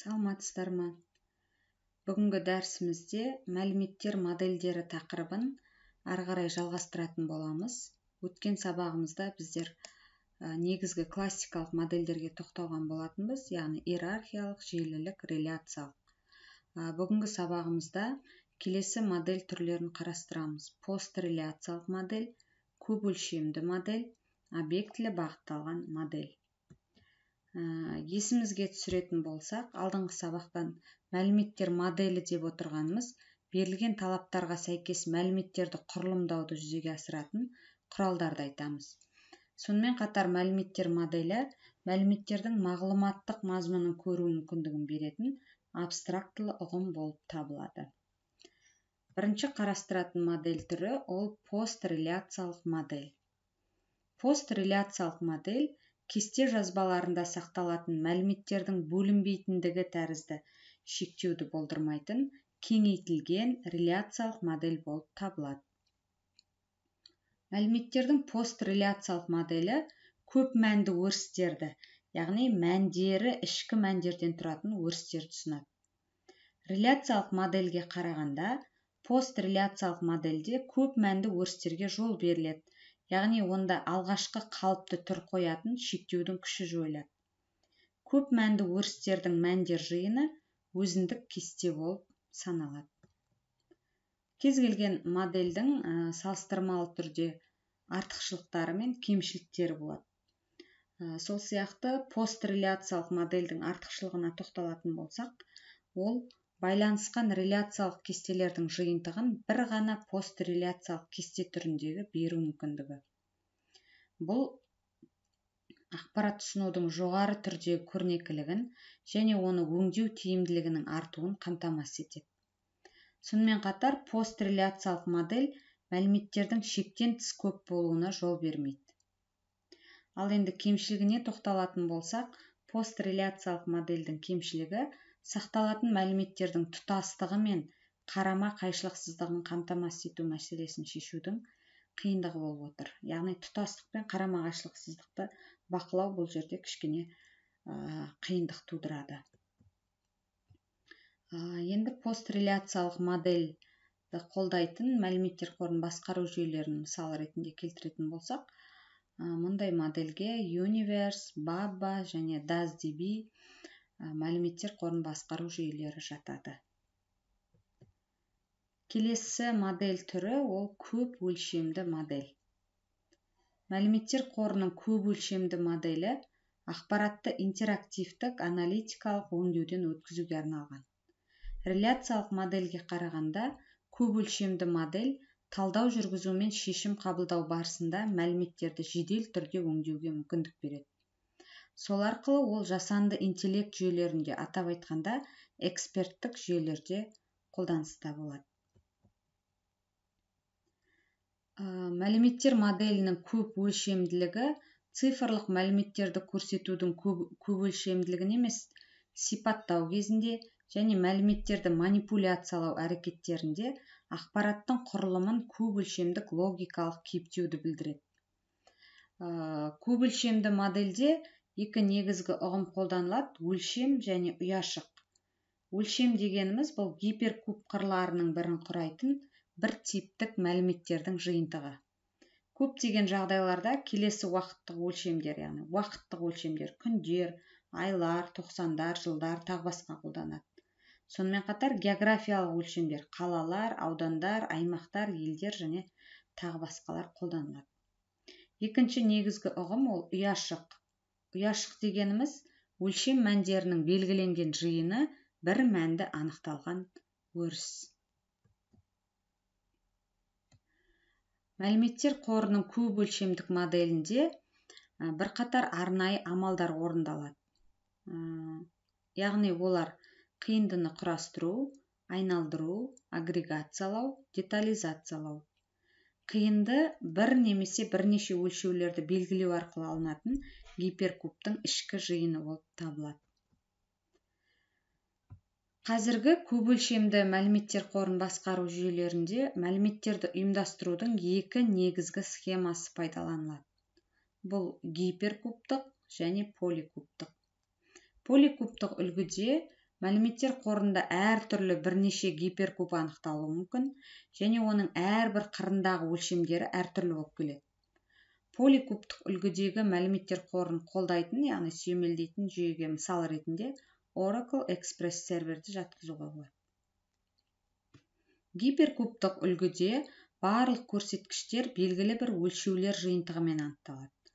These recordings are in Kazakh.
саламатсыздар ма бүгінгі дәрісімізде мәліметтер модельдері тақырыбын ары қарай жалғастыратын боламыз өткен сабағымызда біздер негізгі классикалық модельдерге тоқталған болатынбыз яғни иерархиялық желілік реляциялық бүгінгі сабағымызда келесі модель түрлерін қарастырамыз Пост-реляциялық модель көп өлшемді модель объектілі бағытталған модель Ә, есімізге түсіретін болсақ алдыңғы сабақтан мәліметтер моделі деп отырғанымыз берілген талаптарға сәйкес мәліметтерді құрылымдауды жүзеге асыратын құралдарды айтамыз сонымен қатар мәліметтер моделі мәліметтердің мағлұматтық мазмұнын көру мүмкіндігін беретін абстрактылы ұғым болып табылады бірінші қарастыратын модель түрі ол постреляциялық модель Постреляциялық модель кесте жазбаларында сақталатын мәліметтердің бөлінбейтіндігі тәрізді шектеуді болдырмайтын кеңейтілген реляциялық модель болып табылады мәліметтердің постреляциялық моделі көп мәнді өрістерді яғни мәндері ішкі мәндерден тұратын өрістерді ұсынады реляциялық модельге қарағанда постреляциялық модельде көп мәнді өрістерге жол беріледі яғни онда алғашқы қалыпты түр қоятын шектеудің күші жойылады көп мәнді өрістердің мәндер жиыны өзіндік кесте болып саналады кез келген модельдің ә, салыстырмалы түрде артықшылықтары мен кемшіліктері болады ә, сол сияқты постреляциялық модельдің артықшылығына тоқталатын болсақ ол байланысқан реляциялық кестелердің жиынтығын бір ғана постреляциялық кесте түріндегі беру мүмкіндігі бұл ақпарат ұсынудың жоғары түрде көрнекілігін және оны өңдеу тиімділігінің артуын қамтамасыз етеді сонымен қатар постреляциялық модель мәліметтердің шектен тыс көп болуына жол бермейді ал енді кемшілігіне тоқталатын болсақ постреляциялық модельдің кемшілігі сақталатын мәліметтердің тұтастығы мен қарама қайшылықсыздығын қамтамасыз ету мәселесін шешудің қиындығы болып отыр яғни тұтастық пен қарама қайшылықсыздықты бақылау бұл жерде кішкене қиындық тудырады ә, енді постреляциялық модельді қолдайтын мәліметтер қорын басқару жүйелерін мысал ретінде келтіретін болсақ ә, мұндай модельге universe baba және dasdb мәліметтер қорын басқару жүйелері жатады келесі модель түрі ол көп өлшемді модель мәліметтер қорының көп өлшемді моделі ақпаратты интерактивтік аналитикалық өңдеуден өткізуге арналған реляциялық модельге қарағанда көп өлшемді модель талдау жүргізу мен шешім қабылдау барысында мәліметтерді жедел түрде өңдеуге мүмкіндік береді сол арқылы ол жасанды интеллект жүйелерінде атап айтқанда эксперттік жүйелерде қолданыста болады э, мәліметтер моделінің көп өлшемділігі цифрлық мәліметтерді көрсетудің көп көпөлшемділігін емес сипаттау кезінде және мәліметтерді манипуляциялау әрекеттерінде ақпараттың құрылымын көп өлшемдік логикалық кейіптеуді білдіреді э, көп өлшемді модельде екі негізгі ұғым қолданылады өлшем және ұяшық өлшем дегеніміз бұл гиперкуб қырларының бірін құрайтын бір типтік мәліметтердің жиынтығы көптеген жағдайларда келесі уақыттық өлшемдер яғни уақыттық өлшемдер күндер айлар тоқсандар жылдар тағы басқа қолданады сонымен қатар географиялық өлшемдер қалалар аудандар аймақтар елдер және тағы басқалар қолданылады екінші негізгі ұғым ол ұяшық ұяшық дегеніміз өлшем мәндерінің белгіленген жиыны бір мәнді анықталған өріс мәліметтер қорының көп өлшемдік моделінде бірқатар арнайы амалдар орындалады яғни олар қиындыны құрастыру айналдыру агрегациялау детализациялау қиынды бір немесе бірнеше өлшеулерді белгілеу арқылы алынатын гиперкубтың ішкі жиыны болып табылады қазіргі көп өлшемді мәліметтер қорын басқару жүйелерінде мәліметтерді ұйымдастырудың екі негізгі схемасы пайдаланылады бұл гиперкубтық және поликубтық поликубтық үлгіде мәліметтер қорында әр бірнеше гиперкуб анықталуы мүмкін және оның әрбір қырындағы өлшемдері әртүрлі болып келеді поликубтық үлгідегі мәліметтер қорын қолдайтын яғни сүйемелдейтін жүйеге мысал ретінде Oracle Express серверді жатқызуға болады гиперкубтық үлгіде барлық көрсеткіштер белгілі бір өлшеулер жиынтығымен анықталады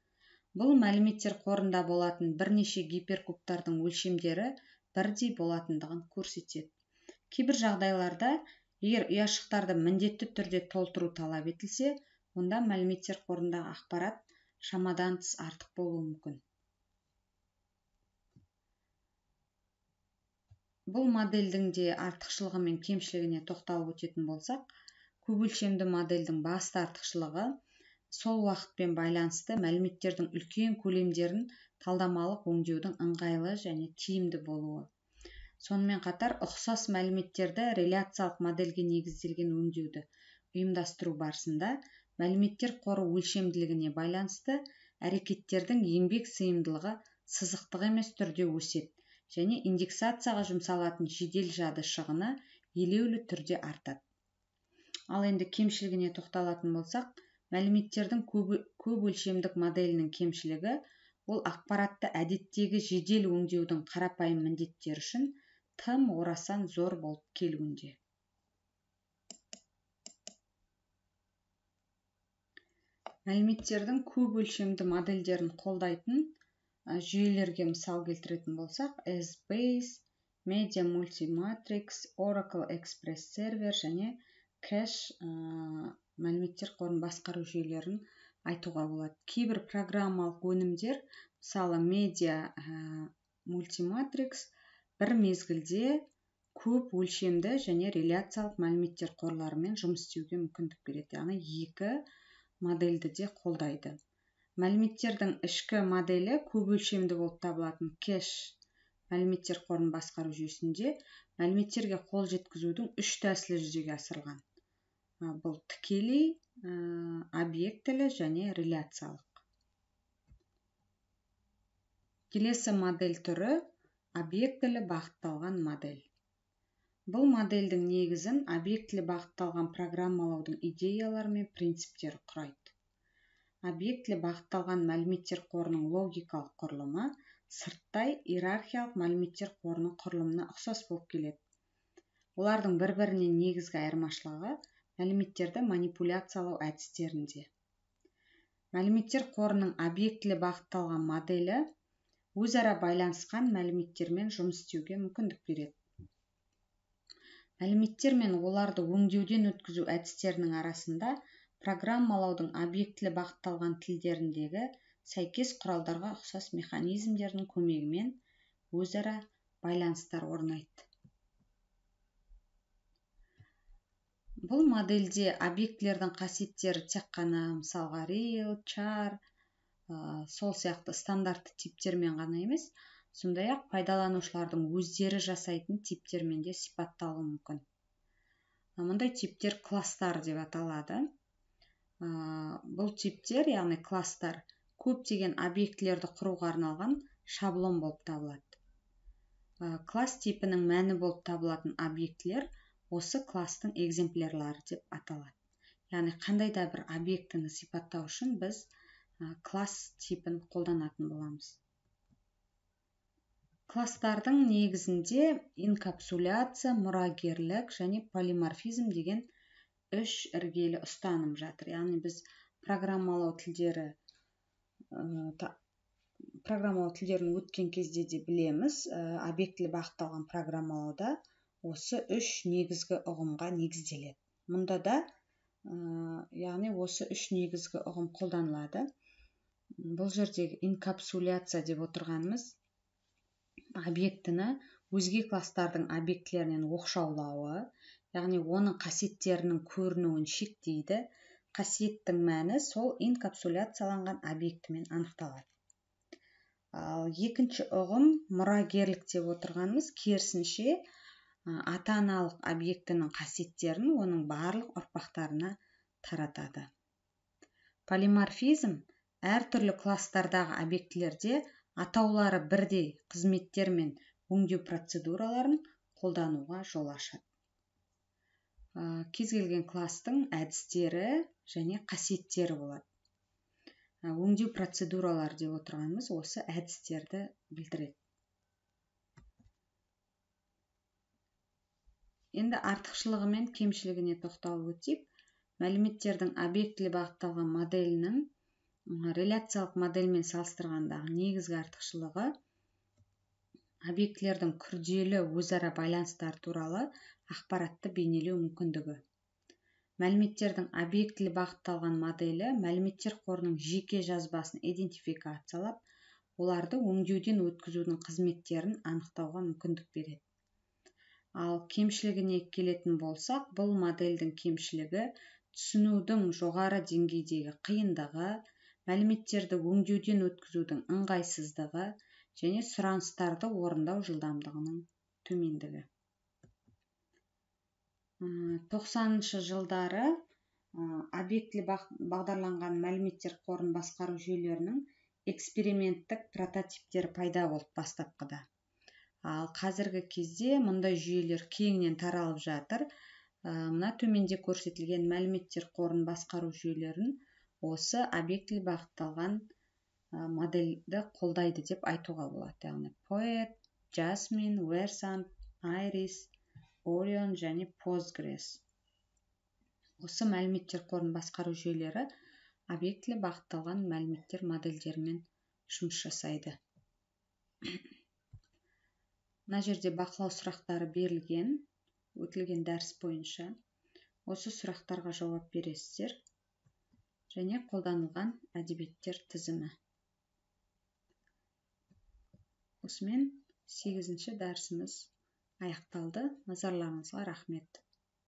бұл мәліметтер қорында болатын бірнеше гиперкубтардың өлшемдері бірдей болатындығын көрсетеді кейбір жағдайларда егер ұяшықтарды міндетті түрде толтыру талап етілсе онда мәліметтер қорындағы ақпарат шамадан тыс артық болуы мүмкін бұл модельдің де артықшылығы мен кемшілігіне тоқталып өтетін болсақ көп өлшемді модельдің басты артықшылығы сол уақытпен байланысты мәліметтердің үлкен көлемдерін талдамалық өңдеудің ыңғайлы және тиімді болуы сонымен қатар ұқсас мәліметтерді реляциялық модельге негізделген өңдеуді ұйымдастыру барысында мәліметтер қоры өлшемділігіне байланысты әрекеттердің еңбек сыйымдылығы сызықтық емес түрде өседі және индексацияға жұмсалатын жедел жады шығыны елеулі түрде артады ал енді кемшілігіне тоқталатын болсақ мәліметтердің көп өлшемдік моделінің кемшілігі ол ақпаратты әдеттегі жедел өңдеудің қарапайым міндеттері үшін тым орасан зор болып келуінде мәліметтердің көп өлшемді модельдерін қолдайтын жүйелерге мысал келтіретін болсақ sbase media multimatrix oracle express server және кэш мәліметтер қорын басқару жүйелерін айтуға болады кейбір программалық өнімдер мысалы медиа ә, мультиматрикс бір мезгілде көп өлшемді және реляциялық мәліметтер қорларымен жұмыс істеуге мүмкіндік береді яғни екі модельді де қолдайды мәліметтердің ішкі моделі көп өлшемді болып табылатын кеш мәліметтер қорын басқару жүйесінде мәліметтерге қол жеткізудің үш тәсілі жүзеге асырылған бұл тікелей Э, объектілі және реляциялық келесі модель түрі объектілі бағытталған модель бұл модельдің негізін объектілі бағытталған программалаудың идеялары мен принциптері құрайды объектілі бағытталған мәліметтер қорының логикалық құрылымы сырттай иерархиялық мәліметтер қорының құрылымына ұқсас болып келеді олардың бір бірінен негізгі айырмашылығы мәліметтерді манипуляциялау әдістерінде мәліметтер қорының объектілі бағытталған моделі өзара байланысқан мәліметтермен жұмыс істеуге мүмкіндік береді мәліметтер мен оларды өңдеуден өткізу әдістерінің арасында программалаудың объектілі бағытталған тілдеріндегі сәйкес құралдарға ұқсас механизмдердің көмегімен өзара байланыстар орнайды бұл модельде объектілердің қасиеттері тек қана мысалға real char сол сияқты стандартты типтермен ғана емес сондай ақ пайдаланушылардың өздері жасайтын типтермен де сипатталуы мүмкін мұндай типтер класстар деп аталады ә, бұл типтер яғни класстар көптеген объектілерді құруға арналған шаблон болып табылады ә, класс типінің мәні болып табылатын объектілер осы кластың экземплярлары деп аталады яғни қандай да бір объектіні сипаттау үшін біз класс типін қолданатын боламыз кластардың негізінде инкапсуляция мұрагерлік және полиморфизм деген үш іргелі ұстаным жатыр яғни біз программалау тілдері программалау тілдерін өткен кезде де білеміз объектілі бағытталған программалауда осы үш негізгі ұғымға негізделеді мұнда да яғни осы үш негізгі ұғым қолданылады бұл жердегі инкапсуляция деп отырғанымыз объектіні өзге кластардың объектілерінен оқшаулауы яғни оның қасиеттерінің көрінуін шектейді қасиеттің мәні сол инкапсуляцияланған объектімен анықталады ал екінші ұғым мұрагерлік деп отырғанымыз керісінше ата аналық объектінің қасиеттерін оның барлық ұрпақтарына таратады полиморфизм әртүрлі кластардағы объектілерде атаулары бірдей қызметтер мен өңдеу процедураларын қолдануға жол ашады кез келген кластың әдістері және қасиеттері болады өңдеу процедуралары деп отырғанымыз осы әдістерді білдіреді енді артықшылығы мен кемшілігіне тоқталып өтейік мәліметтердің объектілі бағытталған моделінің реляциялық модельмен салыстырғандағы негізгі артықшылығы объектілердің күрделі өзара байланыстары туралы ақпаратты бейнелеу мүмкіндігі мәліметтердің объектілі бағытталған моделі мәліметтер қорының жеке жазбасын идентификациялап оларды өңдеуден өткізудің қызметтерін анықтауға мүмкіндік береді ал кемшілігіне келетін болсақ бұл модельдің кемшілігі түсінудің жоғары деңгейдегі қиындығы мәліметтерді өңдеуден өткізудің ыңғайсыздығы және сұраныстарды орындау жылдамдығының төмендігі 90-шы жылдары объектілі бағдарланған мәліметтер қорын басқару жүйелерінің эксперименттік прототиптері пайда бастап бастапқыда ал қазіргі кезде мұндай жүйелер кеңінен таралып жатыр э, мына төменде көрсетілген мәліметтер қорын басқару жүйелерін осы объектілі бағытталған э, модельді қолдайды деп айтуға болады яғни poet jasmine versant iris orion және postgres осы мәліметтер қорын басқару жүйелері объектілі бағытталған мәліметтер модельдерімен жұмыс жасайды мына жерде бақылау сұрақтары берілген өтілген дәріс бойынша осы сұрақтарға жауап бересіздер және қолданылған әдебиеттер тізімі осымен сегізінші дәрісіміз аяқталды назарларыңызға рахмет